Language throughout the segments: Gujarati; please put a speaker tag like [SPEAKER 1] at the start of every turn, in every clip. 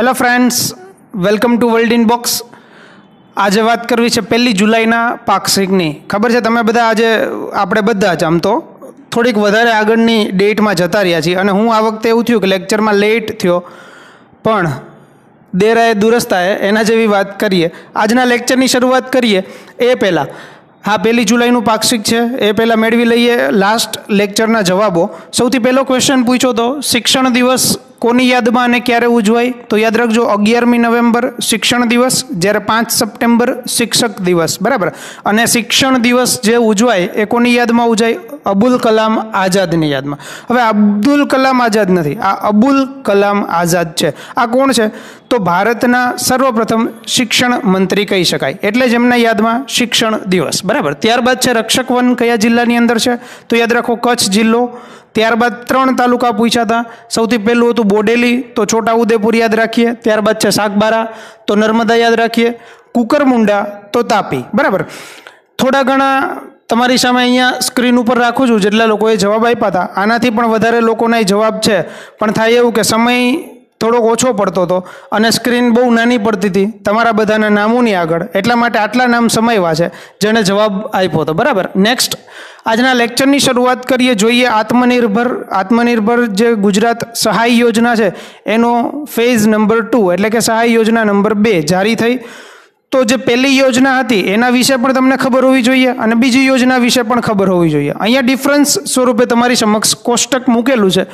[SPEAKER 1] hello friends welcome to world in box આજે વાત કરવી છે પહેલી જુલાઈના પાક્ષિકની ખબર છે તમે બધા આજે આપણે બધા જ આમ તો થોડીક વધારે આગળની ડેટમાં જતા રહ્યા છીએ અને હું આ વખતે એવું થયું કે લેક્ચરમાં લેટ થયો પણ દેરાએ દુરસ્તાએ એના જેવી વાત કરીએ આજના લેક્ચરની શરૂઆત કરીએ એ પહેલાં હા પહેલી જુલાઈનું પાક્ષિક છે એ પહેલાં મેળવી લઈએ લાસ્ટ લેક્ચરના જવાબો સૌથી પહેલો ક્વેશ્ચન પૂછ્યો તો શિક્ષણ દિવસ કોની યાદમાં અને ક્યારે ઉજવાય તો યાદ રાખજો અગિયારમી નવેમ્બર શિક્ષણ દિવસ જ્યારે પાંચ સપ્ટેમ્બર શિક્ષક દિવસ બરાબર અને શિક્ષણ દિવસ જે ઉજવાય એ કોની યાદમાં ઉજવાય અબુલ કલામ આઝાદની યાદમાં હવે અબ્દુલ કલામ આઝાદ નથી આ અબુલ કલામ આઝાદ છે આ કોણ છે તો ભારતના સર્વપ્રથમ શિક્ષણ મંત્રી કહી શકાય એટલે જેમના યાદમાં શિક્ષણ દિવસ બરાબર ત્યારબાદ છે રક્ષક વન કયા જિલ્લાની અંદર છે તો યાદ રાખો કચ્છ જિલ્લો ત્યારબાદ ત્રણ તાલુકા પૂછ્યા હતા સૌથી પહેલું હતું બોડેલી તો છોટાઉદેપુર યાદ રાખીએ ત્યારબાદ છે સાગબારા તો નર્મદા યાદ રાખીએ કુકરમુંડા તો તાપી બરાબર થોડા ઘણા તમારી સામે અહીંયા સ્ક્રીન ઉપર રાખું છું જેટલા લોકોએ જવાબ આપ્યા હતા આનાથી પણ વધારે લોકોના જવાબ છે પણ થાય એવું કે સમય થોડોક ઓછો પડતો હતો અને સ્ક્રીન બહુ નાની પડતી હતી તમારા બધાના નામોની આગળ એટલા માટે આટલા નામ સમાયવા છે જેણે જવાબ આપ્યો હતો બરાબર નેક્સ્ટ આજના લેક્ચરની શરૂઆત કરીએ જોઈએ આત્મનિર્ભર આત્મનિર્ભર જે ગુજરાત સહાય યોજના છે એનો ફેઝ નંબર ટુ એટલે કે સહાય યોજના નંબર બે જારી થઈ તો જે પહેલી યોજના હતી એના વિશે પણ તમને ખબર હોવી જોઈએ અને બીજી યોજના વિશે પણ ખબર હોવી જોઈએ અહીંયા ડિફરન્સ સ્વરૂપે તમારી સમક્ષ કોષ્ટક મૂકેલું છે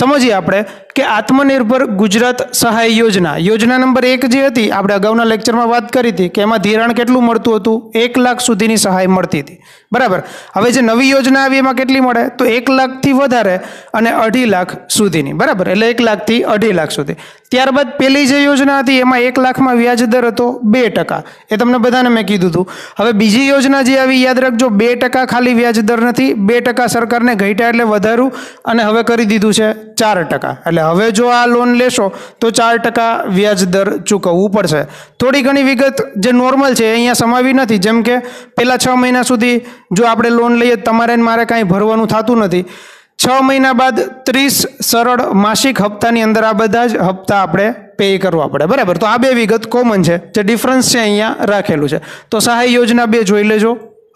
[SPEAKER 1] સમજીએ આપણે કે આત્મનિર્ભર ગુજરાત સહાય યોજના યોજના નંબર એક જે હતી આપણે અગાઉના લેક્ચરમાં વાત કરી હતી કે એમાં ધિરાણ કેટલું મળતું હતું એક લાખ સુધીની સહાય મળતી હતી બરાબર હવે જે નવી યોજના આવી એમાં કેટલી મળે તો એક લાખથી વધારે અને અઢી લાખ સુધીની બરાબર એટલે એક લાખથી અઢી લાખ સુધી ત્યારબાદ પેલી જે યોજના હતી એમાં એક લાખમાં વ્યાજદર હતો બે ટકા એ તમને બધાને મેં કીધું હતું હવે બીજી યોજના જે આવી યાદ રાખજો બે ટકા ખાલી વ્યાજદર નથી બે ટકા સરકારને ઘટ્યા એટલે વધારું અને હવે કરી દીધું છે ચાર ટકા એટલે હવે જો આ લોન લેશો તો ચાર ટકા વ્યાજદર ચૂકવવું પડશે થોડી ઘણી વિગત જે નોર્મલ છે અહીંયા સમાવી નથી જેમ કે પહેલાં છ મહિના સુધી જો આપણે લોન લઈએ તમારે મારે કાંઈ ભરવાનું થતું નથી છ મહિના બાદ ત્રીસ સરળ માસિક હપ્તાની અંદર આ બધા જ હપ્તા આપણે પે કરવા પડે બરાબર તો આ બે વિગત કોમન છે જે ડિફરન્સ છે અહીંયા રાખેલું છે તો સહાય યોજના બે જોઈ લેજો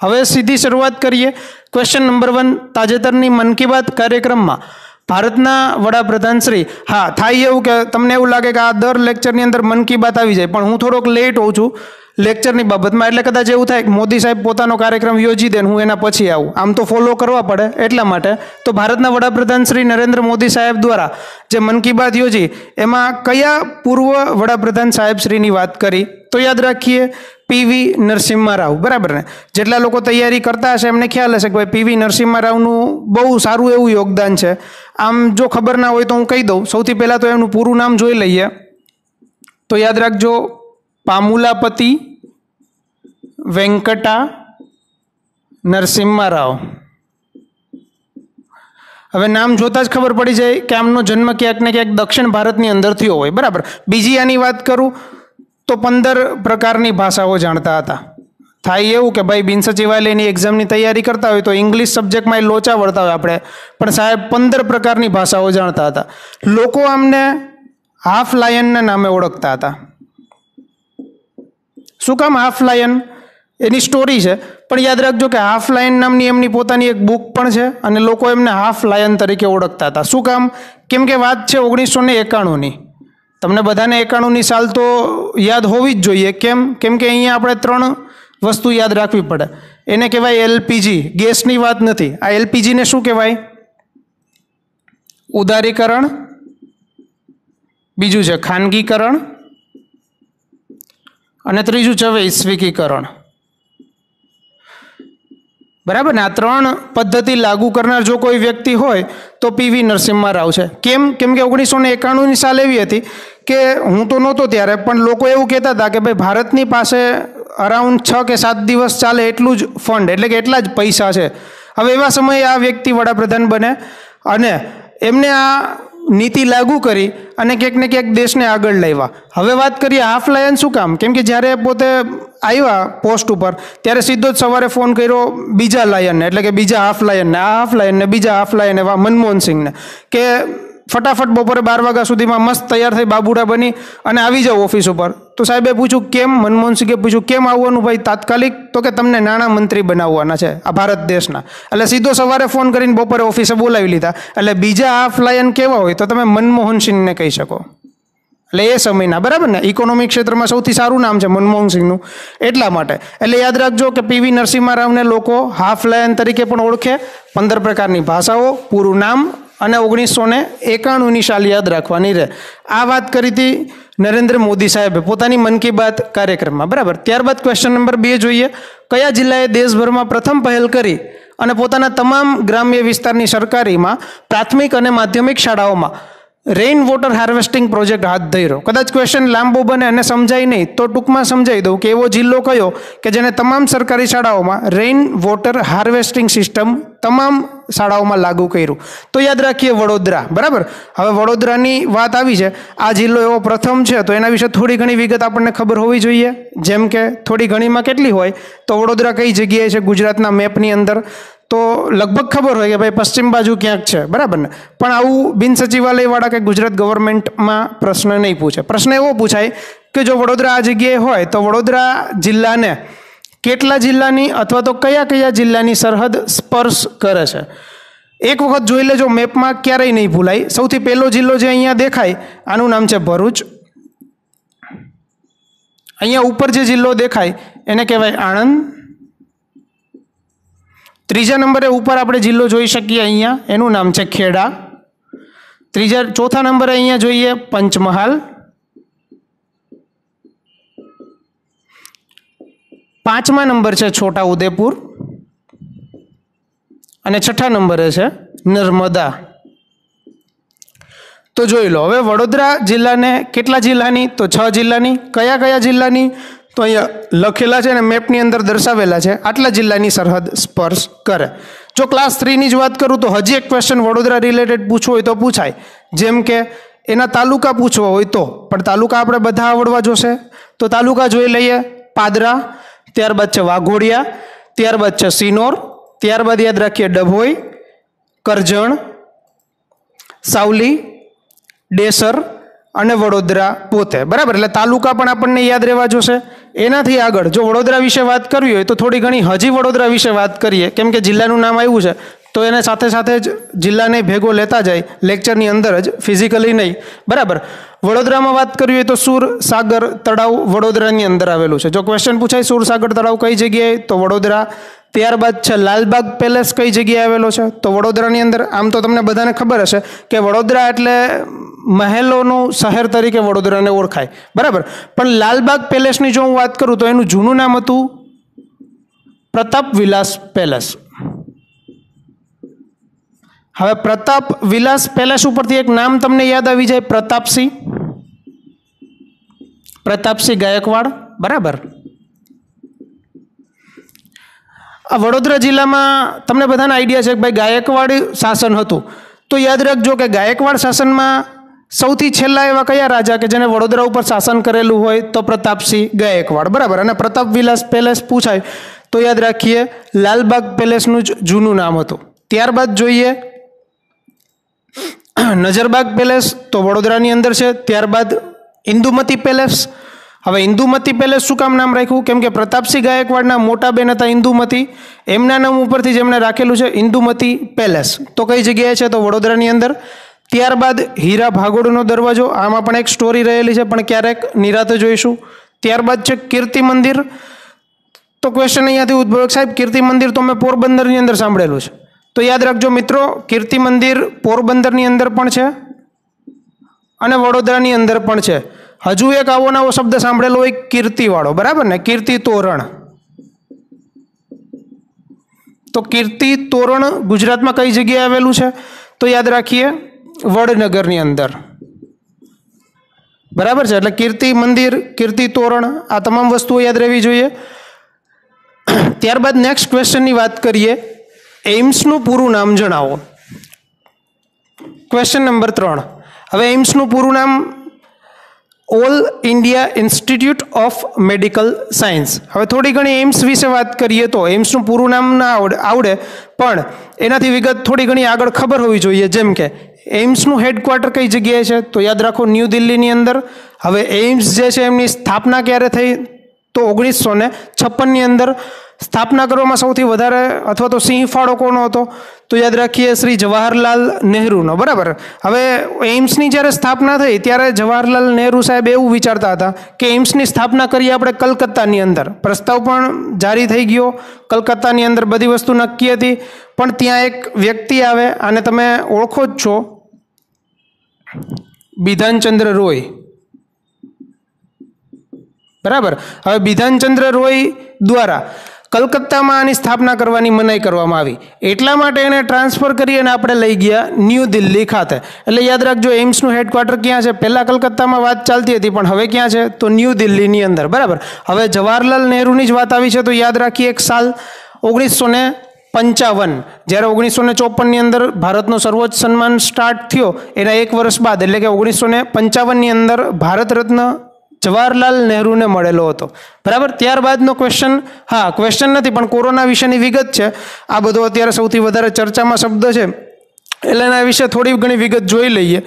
[SPEAKER 1] હવે સીધી શરૂઆત કરીએ ક્વેશ્ચન નંબર વન તાજેતરની મન કી બાત કાર્યક્રમમાં ભારતના વડાપ્રધાન શ્રી હા થાય એવું કે તમને એવું લાગે કે આ દર લેક્ચરની અંદર મન કી બાત આવી જાય પણ હું થોડોક લેટ હોઉં છું લેક્ચરની બાબતમાં એટલે કદાચ એવું થાય કે મોદી સાહેબ પોતાનો કાર્યક્રમ યોજી દે હું એના પછી આવું આમ તો ફોલો કરવા પડે એટલા માટે તો ભારતના વડાપ્રધાન શ્રી નરેન્દ્ર મોદી સાહેબ દ્વારા જે મન કી બાત યોજી એમાં કયા પૂર્વ વડાપ્રધાન સાહેબ શ્રીની વાત કરી તો યાદ રાખીએ પીવી નરસિમ્હા રાવ બરાબર ને જેટલા લોકો તૈયારી કરતા હશે એમને ખ્યાલ હશે કે ભાઈ પીવી નરસિમ્હા રાવનું બહુ સારું એવું યોગદાન છે આમ જો ખબર ના હોય તો હું કહી દઉં સૌથી પહેલાં તો એમનું પૂરું નામ જોઈ લઈએ તો યાદ રાખજો પામુલાપતિ વેંકટા નરસિમ્હા રાવ હવે નામ જોતાં જ ખબર પડી જાય કે આમનો જન્મ ક્યાંક ને ક્યાંક દક્ષિણ ભારતની અંદર થયો હોય બરાબર બીજી આની વાત કરું તો પંદર પ્રકારની ભાષાઓ જાણતા હતા થાય એવું કે ભાઈ બિન સચિવાલયની એક્ઝામની તૈયારી કરતા હોય તો ઇંગ્લિશ સબ્જેક્ટમાં એ લોચા વળતા હોય આપણે પણ સાહેબ પંદર પ્રકારની ભાષાઓ જાણતા હતા લોકો આમને હાફ લાયનના નામે ઓળખતા હતા શું કામ હાફ લાયન એની સ્ટોરી છે પણ યાદ રાખજો કે હાફ લાયન નામની એમની પોતાની એક બુક પણ છે અને લોકો એમને હાફ લાયન તરીકે ઓળખતા હતા શું કામ કેમ કે વાત છે ઓગણીસો ને એકાણુંની તમને બધાને એકાણુંની સાલ તો યાદ હોવી જ જોઈએ કેમ કેમ કે અહીંયા આપણે ત્રણ વસ્તુ યાદ રાખવી પડે એને કહેવાય એલપીજી ગેસની વાત નથી આ એલપીજીને શું કહેવાય ઉદારીકરણ બીજું છે ખાનગીકરણ અને ત્રીજું છે વૈશ્વિકીકરણ બરાબર ને આ ત્રણ પદ્ધતિ લાગુ કરનાર જો કોઈ વ્યક્તિ હોય તો પીવી નરસિમ્હા રાવ છે કેમ કેમ કે ઓગણીસો ને એકાણુંની સાલ એવી હતી કે હું તો નહોતો ત્યારે પણ લોકો એવું કહેતા હતા કે ભાઈ ભારતની પાસે અરાઉન્ડ છ કે સાત દિવસ ચાલે એટલું જ ફંડ એટલે કે એટલા જ પૈસા છે હવે એવા સમયે આ વ્યક્તિ વડાપ્રધાન બને અને એમને આ નીતિ લાગુ કરી અને ક્યાંક ને ક્યાંક દેશને આગળ લાવ્યા હવે વાત કરીએ હાફ લાયન શું કામ કેમ કે જ્યારે પોતે આવ્યા પોસ્ટ ઉપર ત્યારે સીધો જ સવારે ફોન કર્યો બીજા લાયનને એટલે કે બીજા હાફ લાયનને આ હાફ લાયનને બીજા હાફ લાયન એવા મનમોહન સિંહને કે ફટાફટ બપોરે બાર વાગ્યા સુધીમાં મસ્ત તૈયાર થઈ બાબુડા બની અને આવી જાઓ ઓફિસ ઉપર તો સાહેબે પૂછ્યું કેમ મનમોહન સિંહે પૂછ્યું કેમ આવવાનું ભાઈ તાત્કાલિક તો કે તમને નાણાં મંત્રી બનાવવાના છે આ ભારત દેશના એટલે સીધો સવારે ફોન કરીને બપોરે ઓફિસે બોલાવી લીધા એટલે બીજા આ ફ્લાયન કેવા હોય તો તમે મનમોહન સિંહને કહી શકો એટલે એ સમયના બરાબર ને ઇકોનોમિક ક્ષેત્રમાં સૌથી સારું નામ છે મનમોહન સિંહનું એટલા માટે એટલે યાદ રાખજો કે પીવી નરસિંહ રાવને લોકો હાફ લાયન તરીકે પણ ઓળખે પંદર પ્રકારની ભાષાઓ પૂરું નામ અને ઓગણીસો ને એકાણુંની સાલ યાદ રાખવાની રહે આ વાત કરી હતી નરેન્દ્ર મોદી સાહેબે પોતાની મન કી બાત કાર્યક્રમમાં બરાબર ત્યારબાદ ક્વેશ્ચન નંબર બે જોઈએ કયા જિલ્લાએ દેશભરમાં પ્રથમ પહેલ કરી અને પોતાના તમામ ગ્રામ્ય વિસ્તારની સરકારીમાં પ્રાથમિક અને માધ્યમિક શાળાઓમાં રેઇન વોટર હાર્વેસ્ટિંગ પ્રોજેક્ટ હાથ ધર્યો કદાચ ક્વેશ્ચન લાંબો બને અને સમજાય નહીં તો ટૂંકમાં સમજાવી દઉં કે એવો જિલ્લો કયો કે જેને તમામ સરકારી શાળાઓમાં રેઇન વોટર હાર્વેસ્ટિંગ સિસ્ટમ તમામ શાળાઓમાં લાગુ કર્યું તો યાદ રાખીએ વડોદરા બરાબર હવે વડોદરાની વાત આવી છે આ જિલ્લો એવો પ્રથમ છે તો એના વિશે થોડી ઘણી વિગત આપણને ખબર હોવી જોઈએ જેમ કે થોડી ઘણીમાં કેટલી હોય તો વડોદરા કઈ જગ્યાએ છે ગુજરાતના મેપની અંદર તો લગભગ ખબર હોય કે ભાઈ પશ્ચિમ બાજુ ક્યાંક છે બરાબર ને પણ આવું બિન સચિવાલયવાળા કે ગુજરાત ગવર્મેન્ટમાં પ્રશ્ન નહીં પૂછે પ્રશ્ન એવો પૂછાય કે જો વડોદરા આ જગ્યાએ હોય તો વડોદરા જિલ્લાને કેટલા જિલ્લાની અથવા તો કયા કયા જિલ્લાની સરહદ સ્પર્શ કરે છે એક વખત જોઈ લેજો મેપમાં ક્યારેય નહીં ભૂલાય સૌથી પહેલો જિલ્લો જે અહીંયા દેખાય આનું નામ છે ભરૂચ અહીંયા ઉપર જે જિલ્લો દેખાય એને કહેવાય આણંદ ત્રીજા નંબરે ઉપર આપણે જિલ્લો જોઈ શકીએ અહીંયા એનું નામ છે ખેડા ત્રીજા ચોથા નંબરે અહીંયા જોઈએ પંચમહાલ પાંચમા નંબર છે છોટા ઉદેપુર અને છઠ્ઠા નંબરે છે નર્મદા તો જોઈ લો હવે વડોદરા જિલ્લાને કેટલા જિલ્લાની તો છ જિલ્લાની કયા કયા જિલ્લાની તો અહીંયા લખેલા છે ને મેપની અંદર દર્શાવેલા છે આટલા જિલ્લાની સરહદ સ્પર્શ કરે જો ક્લાસ થ્રીની જ વાત કરું તો હજી એક ક્વેશ્ચન વડોદરા રિલેટેડ પૂછવો હોય તો પૂછાય જેમ કે એના તાલુકા પૂછવા હોય તો પણ તાલુકા આપણે બધા આવડવા જોશે તો તાલુકા જોઈ લઈએ પાદરા ત્યારબાદ છે વાઘોડિયા ત્યારબાદ છે સિનોર ત્યારબાદ યાદ રાખીએ ડભોઈ કરજણ સાવલી ડેસર અને વડોદરા પોતે બરાબર એટલે તાલુકા પણ આપણને યાદ રહેવા જોશે એનાથી આગળ જો વડોદરા વિશે વાત કરવી હોય તો થોડી ઘણી હજી વડોદરા વિશે વાત કરીએ કેમ કે જિલ્લાનું નામ આવ્યું છે તો એને સાથે સાથે જ જિલ્લાને ભેગો લેતા જાય લેક્ચરની અંદર જ ફિઝિકલી નહીં બરાબર વડોદરામાં વાત કરવી હોય તો સુર સાગર તળાવ વડોદરાની અંદર આવેલું છે જો ક્વેશ્ચન પૂછાય સુર સાગર તળાવ કઈ જગ્યાએ તો વડોદરા ત્યારબાદ છે લાલબાગ પેલેસ કઈ જગ્યાએ આવેલો છે તો વડોદરાની અંદર આમ તો તમને બધાને ખબર હશે કે વડોદરા એટલે મહેલોનું શહેર તરીકે વડોદરાને ઓળખાય બરાબર પણ લાલબાગ પેલેસની જો હું વાત કરું તો એનું જૂનું નામ હતું પ્રતાપ વિલાસ પેલેસ હવે પ્રતાપ વિલાસ પેલેસ ઉપરથી એક નામ તમને યાદ આવી જાય પ્રતાપસિંહ પ્રતાપસિંહ ગાયકવાડ બરાબર આ વડોદરા જિલ્લામાં તમને બધાને આઈડિયા છે કે ભાઈ ગાયકવાડ શાસન હતું તો યાદ રાખજો કે ગાયકવાડ શાસનમાં સૌથી છેલ્લા એવા કયા રાજા કે જેને વડોદરા ઉપર શાસન કરેલું હોય તો પ્રતાપસિંહ ગાયકવાડ બરાબર અને પ્રતાપ વિલાસ પેલેસ પૂછાય તો યાદ રાખીએ લાલબાગ પેલેસનું જ જૂનું નામ હતું ત્યારબાદ જોઈએ નજરબાગ પેલેસ તો વડોદરાની અંદર છે ત્યારબાદ ઇન્દુમતી પેલેસ હવે ઇન્દુમતી પેલેસ શું કામ નામ રાખ્યું કેમ કે પ્રતાપસિંહ ગાયકવાડના મોટા બેન હતા ઇન્દુમતી એમના નામ ઉપરથી જેમણે રાખેલું છે ઇન્દુમતી પેલેસ તો કઈ જગ્યાએ છે તો વડોદરાની અંદર ત્યારબાદ હીરા ભાગોડનો દરવાજો આમાં પણ એક સ્ટોરી રહેલી છે પણ ક્યારેક નિરાતે જોઈશું ત્યારબાદ છે કીર્તિ મંદિર તો ક્વેશ્ચન અહીંયાથી ઉદ્ભવ સાહેબ કીર્તિ મંદિર તો મેં પોરબંદરની અંદર સાંભળેલું છે તો યાદ રાખજો મિત્રો કીર્તિ મંદિર પોરબંદરની અંદર પણ છે અને વડોદરાની અંદર પણ છે હજુ એક આવો નવો શબ્દ સાંભળેલો હોય કીર્તિવાળો બરાબર ને કીર્તિ તોરણ તો કીર્તિ તોરણ ગુજરાતમાં કઈ જગ્યાએ આવેલું છે તો યાદ રાખીએ વડનગરની અંદર બરાબર છે એટલે કીર્તિ મંદિર કીર્તિ તોરણ આ તમામ વસ્તુઓ યાદ રહેવી જોઈએ ત્યારબાદ નેક્સ્ટ ક્વેશ્ચનની વાત કરીએ એઇમ્સનું પૂરું નામ જણાવો ક્વેશ્ચન નંબર ત્રણ હવે એઇમ્સનું પૂરું નામ all India institute of medical science હવે થોડી ઘણી એમ્સ વિશે વાત કરીએ તો એમ્સનું પૂરું નામ ના આવડે આવડે પણ એનાથી વિગત થોડી ઘણી આગળ ખબર હોવી જોઈએ જેમ કે એમ્સનું હેડક્વાર્ટર કઈ જગ્યાએ છે તો યાદ રાખો ન્યૂ દિલ્હીની અંદર હવે એમ્સ જે છે એમની સ્થાપના ક્યારે થઈ તો ઓગણીસો ને છપ્પનની અંદર સ્થાપના કરવામાં સૌથી વધારે અથવા તો સિંહ ફાળો કોનો હતો તો યાદ રાખીએ શ્રી જવાહરલાલ નહેરુનો બરાબર હવે એઇમ્સની જ્યારે સ્થાપના થઈ ત્યારે જવાહરલાલ નહેરુ સાહેબ એવું વિચારતા હતા કે એઇમ્સની સ્થાપના કરીએ આપણે કલકત્તાની અંદર પ્રસ્તાવ પણ જારી થઈ ગયો કલકત્તાની અંદર બધી વસ્તુ નક્કી હતી પણ ત્યાં એક વ્યક્તિ આવે અને તમે ઓળખો જ છો બિધાનચંદ્ર રોય બરાબર હવે બિધાનચંદ્ર રોય દ્વારા કલકત્તામાં આની સ્થાપના કરવાની મનાઈ કરવામાં આવી એટલા માટે એને ટ્રાન્સફર કરી અને આપણે લઈ ગયા ન્યૂ દિલ્હી ખાતે એટલે યાદ રાખજો એમ્સનું હેડક્વાર્ટર ક્યાં છે પહેલાં કલકત્તામાં વાત ચાલતી હતી પણ હવે ક્યાં છે તો ન્યૂ દિલ્હીની અંદર બરાબર હવે જવાહરલાલ નહેરુની જ વાત આવી છે તો યાદ રાખીએ એક સાલ ઓગણીસો ને પંચાવન જ્યારે ઓગણીસો ને ચોપનની અંદર ભારતનો સર્વોચ્ચ સન્માન સ્ટાર્ટ થયો એના એક વર્ષ બાદ એટલે કે ઓગણીસો ને પંચાવનની અંદર ભારત રત્ન જવાહરલાલ નહેરુને મળેલો હતો બરાબર ત્યારબાદનો ક્વેશ્ચન હા ક્વેશ્ચન નથી પણ કોરોના વિશેની વિગત છે આ બધો અત્યારે સૌથી વધારે ચર્ચામાં શબ્દ છે એટલે એના વિશે થોડી ઘણી વિગત જોઈ લઈએ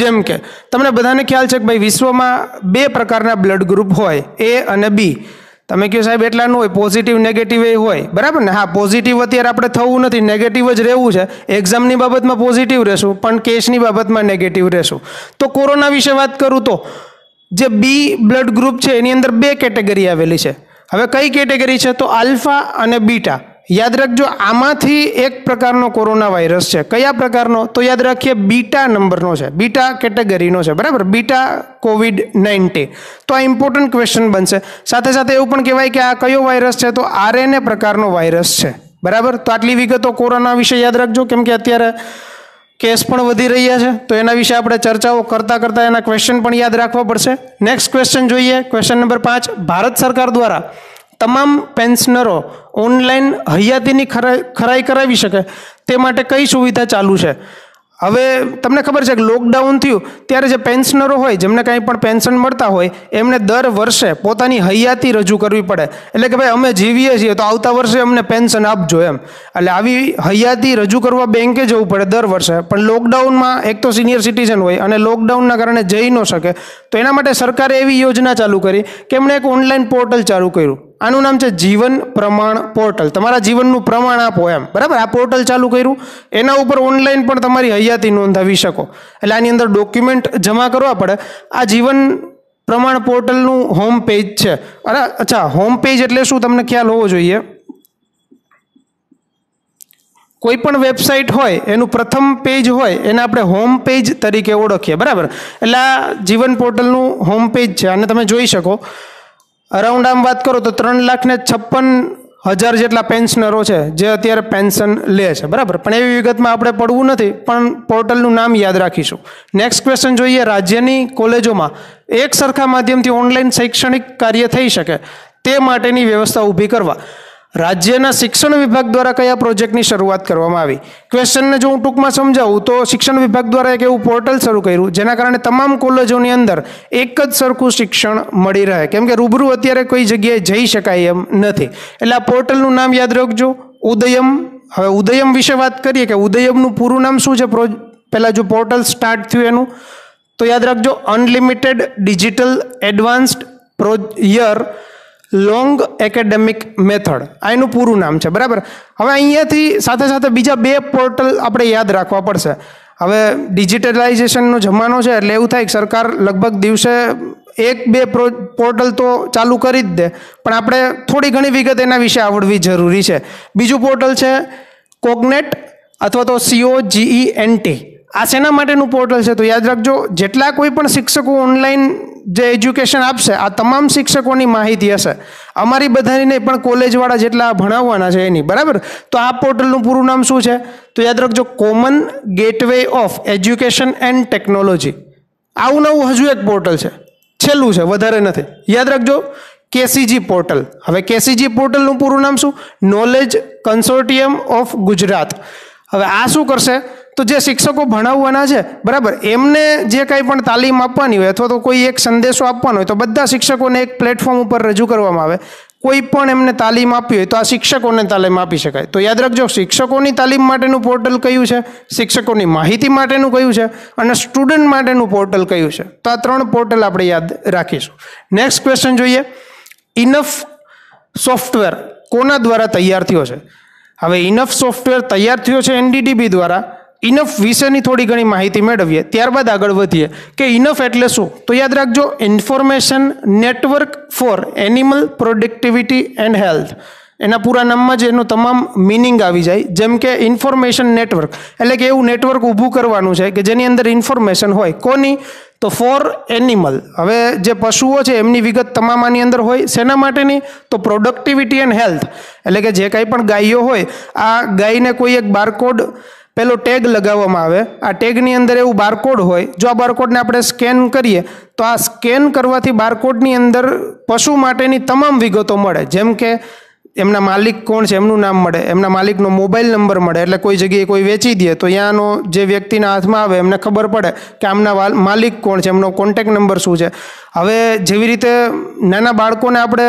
[SPEAKER 1] જેમ કે તમને બધાને ખ્યાલ છે કે ભાઈ વિશ્વમાં બે પ્રકારના બ્લડ ગ્રુપ હોય એ અને બી તમે કહો સાહેબ એટલાનું હોય પોઝિટિવ નેગેટિવ એ હોય બરાબર ને હા પોઝિટિવ અત્યારે આપણે થવું નથી નેગેટિવ જ રહેવું છે એક્ઝામની બાબતમાં પોઝિટિવ રહેશું પણ કેસની બાબતમાં નેગેટિવ રહેશું તો કોરોના વિશે વાત કરું તો જે બી બ્લડ ગ્રુપ છે એની અંદર બે કેટેગરી આવેલી છે હવે કઈ કેટેગરી છે તો આલ્ફા અને બીટા યાદ રાખજો આમાંથી એક પ્રકારનો કોરોના વાયરસ છે કયા પ્રકારનો તો યાદ રાખીએ બીટા નંબરનો છે બીટા કેટેગરીનો છે બરાબર બીટા કોવિડ નાઇન્ટીન તો આ ઇમ્પોર્ટન્ટ ક્વેશ્ચન બનશે સાથે સાથે એવું પણ કહેવાય કે આ કયો વાયરસ છે તો આરએનએ પ્રકારનો વાયરસ છે બરાબર તો આટલી વિગતો કોરોના વિશે યાદ રાખજો કેમ કે અત્યારે કેસ પણ વધી રહ્યા છે તો એના વિશે આપણે ચર્ચાઓ કરતાં કરતાં એના ક્વેશ્ચન પણ યાદ રાખવા પડશે નેક્સ્ટ ક્વેશ્ચન જોઈએ ક્વેશ્ચન નંબર પાંચ ભારત સરકાર દ્વારા તમામ પેન્શનરો ઓનલાઈન હયાતીની ખરાઈ કરાવી શકે તે માટે કઈ સુવિધા ચાલુ છે હવે તમને ખબર છે કે લોકડાઉન થયું ત્યારે જે પેન્શનરો હોય જેમને કાંઈ પણ પેન્શન મળતા હોય એમને દર વર્ષે પોતાની હૈયાતી રજૂ કરવી પડે એટલે કે ભાઈ અમે જીવીએ છીએ તો આવતા વર્ષે અમને પેન્શન આપજો એમ એટલે આવી હૈયાતી રજૂ કરવા બેંકે જવું પડે દર વર્ષે પણ લોકડાઉનમાં એક તો સિનિયર સિટીઝન હોય અને લોકડાઉનના કારણે જઈ ન શકે તો એના માટે સરકારે એવી યોજના ચાલુ કરી કે એમણે એક ઓનલાઈન પોર્ટલ ચાલુ કર્યું આનું નામ છે જીવન પ્રમાણ પોર્ટલ તમારા જીવનનું પ્રમાણ આપો એમ બરાબર આ પોર્ટલ ચાલુ કર્યું એના ઉપર ઓનલાઈન પણ તમારી હૈયાતી નોંધાવી શકો એટલે આની અંદર ડોક્યુમેન્ટ જમા કરવા પડે આ જીવન પ્રમાણ પોર્ટલનું હોમ પેજ છે અરે અચ્છા હોમ પેજ એટલે શું તમને ખ્યાલ હોવો જોઈએ કોઈ પણ વેબસાઇટ હોય એનું પ્રથમ પેજ હોય એને આપણે હોમ પેજ તરીકે ઓળખીએ બરાબર એટલે આ જીવન પોર્ટલનું હોમ પેજ છે અને તમે જોઈ શકો અરાઉન્ડ આમ વાત કરો તો ત્રણ લાખને છપ્પન હજાર જેટલા પેન્શનરો છે જે અત્યારે પેન્શન લે છે બરાબર પણ એવી વિગતમાં આપણે પડવું નથી પણ પોર્ટલનું નામ યાદ રાખીશું નેક્સ્ટ ક્વેશ્ચન જોઈએ રાજ્યની કોલેજોમાં એક સરખા માધ્યમથી ઓનલાઈન શૈક્ષણિક કાર્ય થઈ શકે તે માટેની વ્યવસ્થા ઊભી કરવા રાજ્યના શિક્ષણ વિભાગ દ્વારા કયા પ્રોજેક્ટની શરૂઆત કરવામાં આવી ક્વેશ્ચનને જો હું ટૂંકમાં સમજાવું તો શિક્ષણ વિભાગ દ્વારા એક એવું પોર્ટલ શરૂ કર્યું જેના કારણે તમામ કોલેજોની અંદર એક જ સરખું શિક્ષણ મળી રહે કેમ કે રૂબરૂ અત્યારે કોઈ જગ્યાએ જઈ શકાય એમ નથી એટલે આ પોર્ટલનું નામ યાદ રાખજો ઉદયમ હવે ઉદયમ વિશે વાત કરીએ કે ઉદયમનું પૂરું નામ શું છે પ્રો પહેલાં જો પોર્ટલ સ્ટાર્ટ થયું એનું તો યાદ રાખજો unlimited digital advanced pro year long academic method આ એનું પૂરું નામ છે બરાબર હવે અહીંયાથી સાથે સાથે બીજા બે પોર્ટલ આપણે યાદ રાખવા પડશે હવે ડિજિટલાઇઝેશનનો જમાનો છે એટલે એવું થાય કે સરકાર લગભગ દિવસે એક બે પ્રો પોર્ટલ તો ચાલુ કરી જ દે પણ આપણે થોડી ઘણી વિગત એના વિશે આવડવી જરૂરી છે બીજું પોર્ટલ છે કોગનેટ અથવા તો સીઓ જીઈ એન ટી આ શેના માટેનું પોર્ટલ છે તો યાદ રાખજો જેટલા કોઈ પણ શિક્ષકો ઓનલાઈન જે એજ્યુકેશન આપશે આ તમામ શિક્ષકોની માહિતી હશે અમારી બધાની નહીં પણ કોલેજવાળા જેટલા ભણાવવાના છે એની બરાબર તો આ પોર્ટલનું પૂરું નામ શું છે તો યાદ રાખજો common gateway of education and technology આવું નવું હજુ એક પોર્ટલ છે છેલ્લું છે વધારે નથી યાદ રાખજો કેસીજી પોર્ટલ હવે કેસીજી પોર્ટલનું પૂરું નામ શું નોલેજ કન્સોર્ટિયમ ઓફ ગુજરાત હવે આ શું કરશે તો જે શિક્ષકો ભણાવવાના છે બરાબર એમને જે કાંઈ પણ તાલીમ આપવાની હોય અથવા તો કોઈ એક સંદેશો આપવાનો હોય તો બધા શિક્ષકોને એક પ્લેટફોર્મ ઉપર રજૂ કરવામાં આવે કોઈ પણ એમને તાલીમ આપી હોય તો આ શિક્ષકોને તાલીમ આપી શકાય તો યાદ રાખજો શિક્ષકોની તાલીમ માટેનું પોર્ટલ કયું છે શિક્ષકોની માહિતી માટેનું કયું છે અને સ્ટુડન્ટ માટેનું પોર્ટલ કયું છે તો આ ત્રણ પોર્ટલ આપણે યાદ રાખીશું નેક્સ્ટ ક્વેશ્ચન જોઈએ ઇનફ સોફ્ટવેર કોના દ્વારા તૈયાર થયો છે હવે ઇનફ સોફ્ટવેર તૈયાર થયો છે એનડીડીબી દ્વારા ઇનફ વિશેની થોડી ઘણી માહિતી મેળવીએ ત્યારબાદ આગળ વધીએ કે ઇનફ એટલે શું તો યાદ રાખજો information network for animal productivity and health એના પૂરા નામમાં જ એનું તમામ મિનિંગ આવી જાય જેમ કે ઇન્ફોર્મેશન નેટવર્ક એટલે કે એવું નેટવર્ક ઊભું કરવાનું છે કે જેની અંદર ઇન્ફોર્મેશન હોય કોની તો ફોર એનિમલ હવે જે પશુઓ છે એમની વિગત તમામ આની અંદર હોય શેના માટેની તો પ્રોડક્ટિવિટી એન્ડ હેલ્થ એટલે કે જે કાંઈ પણ ગાયો હોય આ ગાયને કોઈ એક બારકોડ પહેલો ટેગ લગાવવામાં આવે આ ટેગની અંદર એવું બારકોડ હોય જો આ બારકોડને આપણે સ્કેન કરીએ તો આ સ્કેન કરવાથી બારકોડની અંદર પશુ માટેની તમામ વિગતો મળે જેમ કે એમના માલિક કોણ છે એમનું નામ મળે એમના માલિકનો મોબાઈલ નંબર મળે એટલે કોઈ જગ્યાએ કોઈ વેચી દે તો ત્યાંનો જે વ્યક્તિના હાથમાં આવે એમને ખબર પડે કે આમના માલિક કોણ છે એમનો કોન્ટેક નંબર શું છે હવે જેવી રીતે નાના બાળકોને આપણે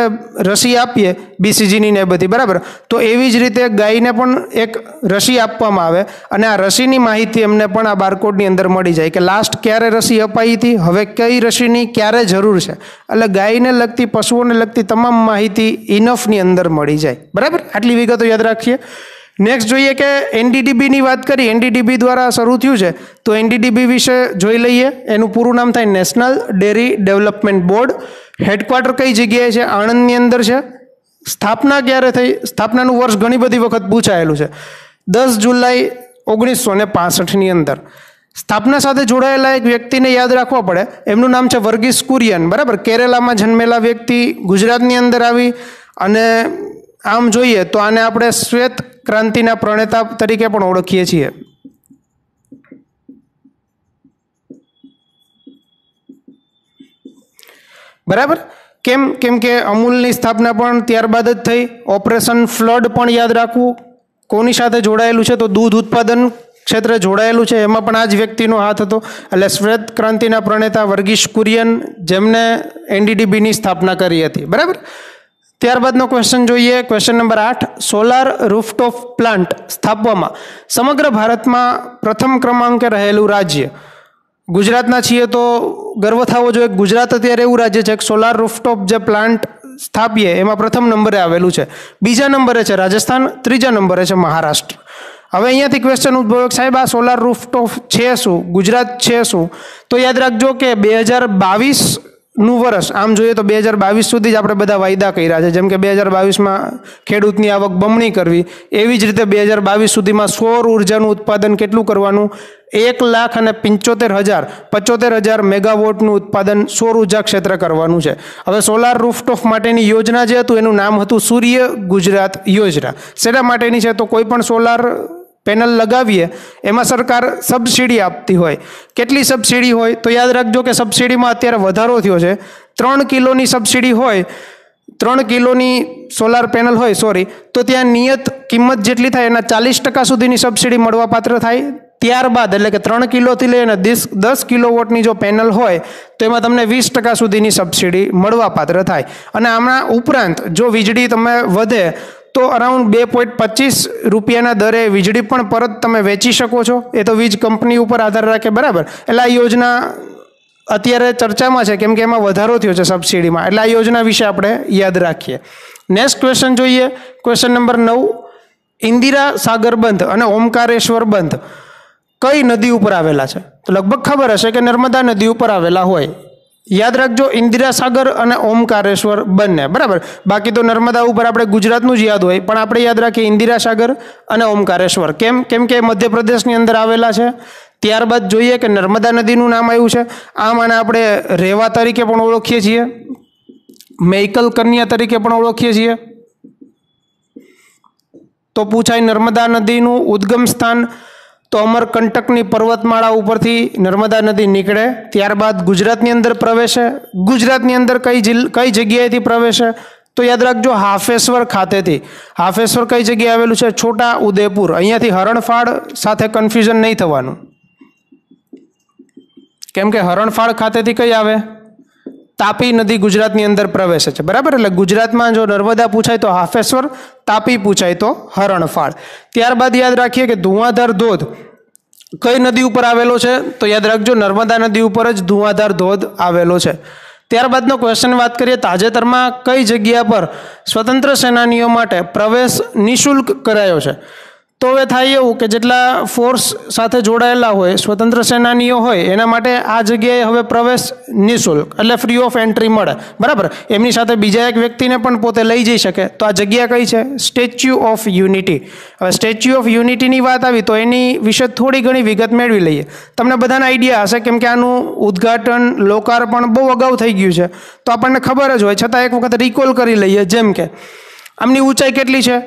[SPEAKER 1] રસી આપીએ બીસીજીની ને બધી બરાબર તો એવી જ રીતે ગાયને પણ એક રસી આપવામાં આવે અને આ રસીની માહિતી એમને પણ આ બારકોડની અંદર મળી જાય કે લાસ્ટ ક્યારે રસી અપાઈ હતી હવે કઈ રસીની ક્યારે જરૂર છે એટલે ગાયને લગતી પશુઓને લગતી તમામ માહિતી ઇનફની અંદર મળી જાય બરાબર આટલી વિગતો યાદ રાખીએ નેક્સ્ટ જોઈએ કે એનડીડીબીની વાત કરી એનડીડીબી દ્વારા શરૂ થયું છે તો એનડીડીબી વિશે જોઈ લઈએ એનું પૂરું નામ થાય national dairy development board headquarter કઈ જગ્યાએ છે આણંદની અંદર છે સ્થાપના ક્યારે થઈ સ્થાપનાનું વર્ષ ઘણી બધી વખત પૂછાયેલું છે દસ જુલાઈ ઓગણીસો ને પાસઠની અંદર સ્થાપના સાથે જોડાયેલા એક વ્યક્તિને યાદ રાખવા પડે એમનું નામ છે વર્ગીસ કુરિયન બરાબર કેરેલામાં જન્મેલા વ્યક્તિ ગુજરાતની અંદર આવી અને આમ જોઈએ તો આને આપણે શ્વેત ક્રાંતિના પ્રણેતા તરીકે પણ ઓળખીએ છીએ બરાબર કેમ કેમ કે અમૂલની સ્થાપના પણ ત્યારબાદ જ થઈ ઓપરેશન ફ્લડ પણ યાદ રાખવું કોની સાથે જોડાયેલું છે તો દૂધ ઉત્પાદન ક્ષેત્રે જોડાયેલું છે એમાં પણ આ જ વ્યક્તિનો હાથ હતો એટલે શ્વેત ક્રાંતિના પ્રણેતા વર્ગીશ કુરિયન જેમને એનડીડીબીની સ્થાપના કરી હતી બરાબર ત્યારબાદનો ક્વેશ્ચન જોઈએ ક્વેશ્ચન નંબર આઠ સોલાર રૂફટોપ પ્લાન્ટ સ્થાપવામાં સમગ્ર ભારતમાં પ્રથમ ક્રમાંકે રહેલું રાજ્ય ગુજરાતના છીએ તો ગર્વ થવો જોઈએ ગુજરાત અત્યારે એવું રાજ્ય છે કે સોલાર રૂફટોપ જે પ્લાન્ટ સ્થાપીએ એમાં પ્રથમ નંબરે આવેલું છે બીજા નંબરે છે રાજસ્થાન ત્રીજા નંબરે છે મહારાષ્ટ્ર હવે અહીંયાથી ક્વેશ્ચન ઉદ્ભવ્યો સાહેબ આ સોલાર રૂફટોપ છે શું ગુજરાત છે શું તો યાદ રાખજો કે બે હજાર બાવીસ નું વર્ષ આમ જોઈએ તો બે હજાર બાવીસ સુધી જ આપણે બધા વાયદા કર્યા છે જેમ કે બે હજાર બાવીસમાં ખેડૂતની આવક બમણી કરવી એવી જ રીતે બે હજાર બાવીસ સુધીમાં સૌર ઉર્જાનું ઉત્પાદન કેટલું કરવાનું એક લાખ અને પંચોતેર હજાર પચોતેર હજાર મેગાવોટનું ઉત્પાદન સૌર ઉર્જા ક્ષેત્રે કરવાનું છે હવે સોલાર રૂફટોપ માટેની યોજના જે હતું એનું નામ હતું સૂર્ય ગુજરાત યોજના શેના માટેની છે તો કોઈ પણ સોલાર પેનલ લગાવીએ એમાં સરકાર સબસિડી આપતી હોય કેટલી સબસિડી હોય તો યાદ રાખજો કે સબસિડીમાં અત્યારે વધારો થયો છે ત્રણ કિલોની સબસિડી હોય ત્રણ કિલોની સોલાર પેનલ હોય સોરી તો ત્યાં નિયત કિંમત જેટલી થાય એના ચાલીસ ટકા સુધીની સબસિડી મળવાપાત્ર થાય ત્યારબાદ એટલે કે ત્રણ કિલોથી લઈને દસ દસ કિલો વોટની જો પેનલ હોય તો એમાં તમને વીસ ટકા સુધીની સબસિડી મળવાપાત્ર થાય અને આમના ઉપરાંત જો વીજળી તમે વધે તો અરાઉન્ડ બે પોઈન્ટ પચીસ રૂપિયાના દરે વીજળી પણ પરત તમે વેચી શકો છો એ તો વીજ કંપની ઉપર આધાર રાખે બરાબર એટલે આ યોજના અત્યારે ચર્ચામાં છે કેમ કે એમાં વધારો થયો છે સબસિડીમાં એટલે આ યોજના વિશે આપણે યાદ રાખીએ નેક્સ્ટ ક્વેશ્ચન જોઈએ ક્વેશ્ચન નંબર નવ ઇન્દિરા સાગર બંધ અને ઓમકારેશ્વર બંધ કઈ નદી ઉપર આવેલા છે તો લગભગ ખબર હશે કે નર્મદા નદી ઉપર આવેલા હોય યાદ રાખજો ઇન્દિરાસાગર અને ઓમકારેશ્વર બંને બરાબર બાકી તો નર્મદા ઉપર આપણે ગુજરાતનું જ યાદ હોય પણ આપણે યાદ રાખીએ ઇન્દિરાસાગર અને ઓમકારેશ્વર કેમ કેમ કે મધ્યપ્રદેશની અંદર આવેલા છે ત્યારબાદ જોઈએ કે નર્મદા નદીનું નામ આવ્યું છે આમ આને આપણે રેવા તરીકે પણ ઓળખીએ છીએ મેઇકલ કન્યા તરીકે પણ ઓળખીએ છીએ તો પૂછાય નર્મદા નદીનું ઉદ્ગમ સ્થાન તો અમરકંટકની પર્વતમાળા ઉપરથી નર્મદા નદી નીકળે ત્યારબાદ ગુજરાતની અંદર પ્રવેશે ગુજરાતની અંદર કઈ જિલ્ કઈ જગ્યાએથી પ્રવેશે તો યાદ રાખજો હાફેશ્વર ખાતેથી હાફેશ્વર કઈ જગ્યાએ આવેલું છે છોટા ઉદેપુર અહીંયાથી હરણફાળ સાથે કન્ફ્યુઝન નહીં થવાનું કેમ કે હરણફાળ ખાતેથી કઈ આવે તાપી નદી ગુજરાતની અંદર પ્રવેશે છે બરાબર એટલે ગુજરાતમાં જો નર્મદા પૂછાય તો હાફેશ્વર તાપી પૂછાય તો હરણફાળ ત્યારબાદ યાદ રાખીએ કે ધુઆધાર ધોધ કઈ નદી ઉપર આવેલો છે તો યાદ રાખજો નર્મદા નદી ઉપર જ ધુઆધાર ધોધ આવેલો છે ત્યારબાદનો ક્વેશ્ચન વાત કરીએ તાજેતરમાં કઈ જગ્યા પર સ્વતંત્ર સેનાનીઓ માટે પ્રવેશ નિઃશુલ્ક કરાયો છે તો હવે થાય એવું કે જેટલા ફોર્સ સાથે જોડાયેલા હોય સ્વતંત્ર સેનાનીઓ હોય એના માટે આ જગ્યાએ હવે પ્રવેશ નિઃશુલ્ક એટલે ફ્રી ઓફ એન્ટ્રી મળે બરાબર એમની સાથે બીજા એક વ્યક્તિને પણ પોતે લઈ જઈ શકે તો આ જગ્યા કઈ છે સ્ટેચ્યુ ઓફ યુનિટી હવે સ્ટેચ્યુ ઓફ યુનિટીની વાત આવી તો એની વિશે થોડી ઘણી વિગત મેળવી લઈએ તમને બધાને આઈડિયા હશે કેમ કે આનું ઉદ્ઘાટન લોકાર્પણ બહુ અગાઉ થઈ ગયું છે તો આપણને ખબર જ હોય છતાં એક વખત રિકોલ કરી લઈએ જેમ કે આમની ઊંચાઈ કેટલી છે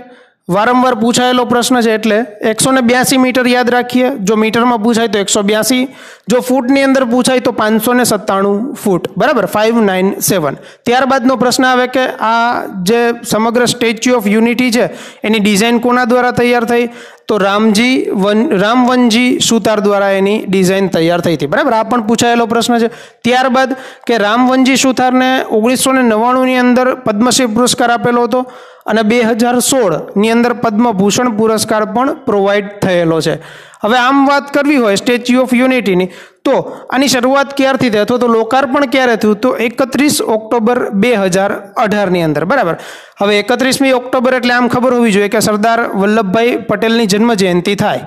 [SPEAKER 1] વારંવાર પૂછાયેલો પ્રશ્ન છે એટલે એકસો ને બ્યાસી મીટર યાદ રાખીએ જો મીટરમાં પૂછાય તો એકસો બ્યાસી જો ફૂટની અંદર પૂછાય તો પાંચસો ને સત્તાણું ફૂટ બરાબર ફાઇવ નાઇન સેવન ત્યારબાદનો પ્રશ્ન આવે કે આ જે સમગ્ર સ્ટેચ્યુ ઓફ યુનિટી છે એની ડિઝાઇન કોના દ્વારા તૈયાર થઈ તો રામજી વન રામવનજી સુતાર દ્વારા એની ડિઝાઇન તૈયાર થઈ હતી બરાબર આ પણ પૂછાયેલો પ્રશ્ન છે ત્યારબાદ કે રામવનજી સુથારને ઓગણીસો ને નવ્વાણુંની અંદર પદ્મશ્રી પુરસ્કાર આપેલો હતો અને બે હજાર સોળની અંદર પદ્મભૂષણ પુરસ્કાર પણ પ્રોવાઈડ થયેલો છે હવે આમ વાત કરવી હોય સ્ટેચ્યુ ઓફ યુનિટીની તો આની શરૂઆત ક્યારથી થઈ અથવા તો લોકાર્પણ ક્યારે થયું તો એકત્રીસ ઓક્ટોબર બે હજાર અઢારની અંદર બરાબર હવે એકત્રીસમી ઓક્ટોબર એટલે આમ ખબર હોવી જોઈએ કે સરદાર વલ્લભભાઈ પટેલની જન્મજયંતિ થાય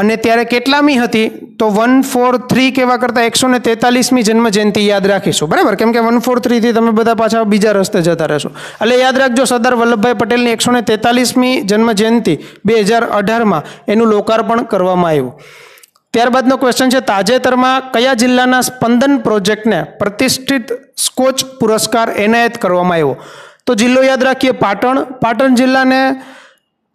[SPEAKER 1] અને ત્યારે કેટલામી હતી તો વન ફોર થ્રી કહેવા કરતાં એકસો ને તેતાલીસમી જન્મજયંતિ યાદ રાખીશું બરાબર કેમ કે વન ફોર થ્રીથી તમે બધા પાછા બીજા રસ્તે જતા રહેશો એટલે યાદ રાખજો સરદાર વલ્લભભાઈ પટેલની એકસો ને તેતાલીસમી જન્મજયંતિ બે હજાર અઢારમાં એનું લોકાર્પણ કરવામાં આવ્યું ત્યારબાદનો ક્વેશ્ચન છે તાજેતરમાં કયા જિલ્લાના સ્પંદન પ્રોજેક્ટને પ્રતિષ્ઠિત સ્કોચ પુરસ્કાર એનાયત કરવામાં આવ્યો તો જિલ્લો યાદ રાખીએ પાટણ પાટણ જિલ્લાને